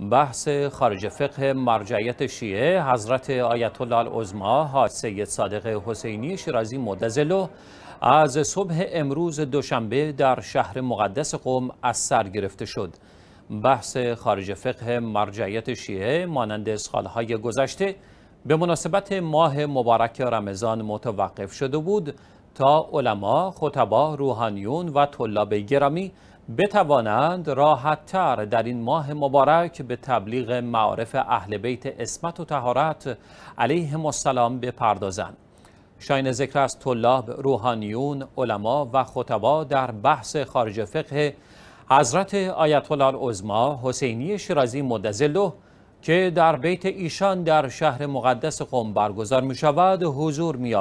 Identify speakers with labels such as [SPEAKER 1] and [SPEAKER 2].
[SPEAKER 1] بحث خارج فقه مرجعیت شیعه حضرت آیت الله العظما حاج سید صادق حسینی شیرازی مدزلو از صبح امروز دوشنبه در شهر مقدس قوم از سر گرفته شد بحث خارج فقه مرجعیت شیعه مانند سالهای گذشته به مناسبت ماه مبارک رمضان متوقف شده بود تا علما، خطبا، روحانیون و طلاب گرامی بتوانند راحتتر در این ماه مبارک به تبلیغ معارف اهل بیت اسمت و تهارت علیه السلام بپردازند. شاین ذکر از طلاب، روحانیون، علما و خطبا در بحث خارج فقه حضرت آیت الله حسینی شیرازی مدظله که در بیت ایشان در شهر مقدس قم برگزار می شود حضور می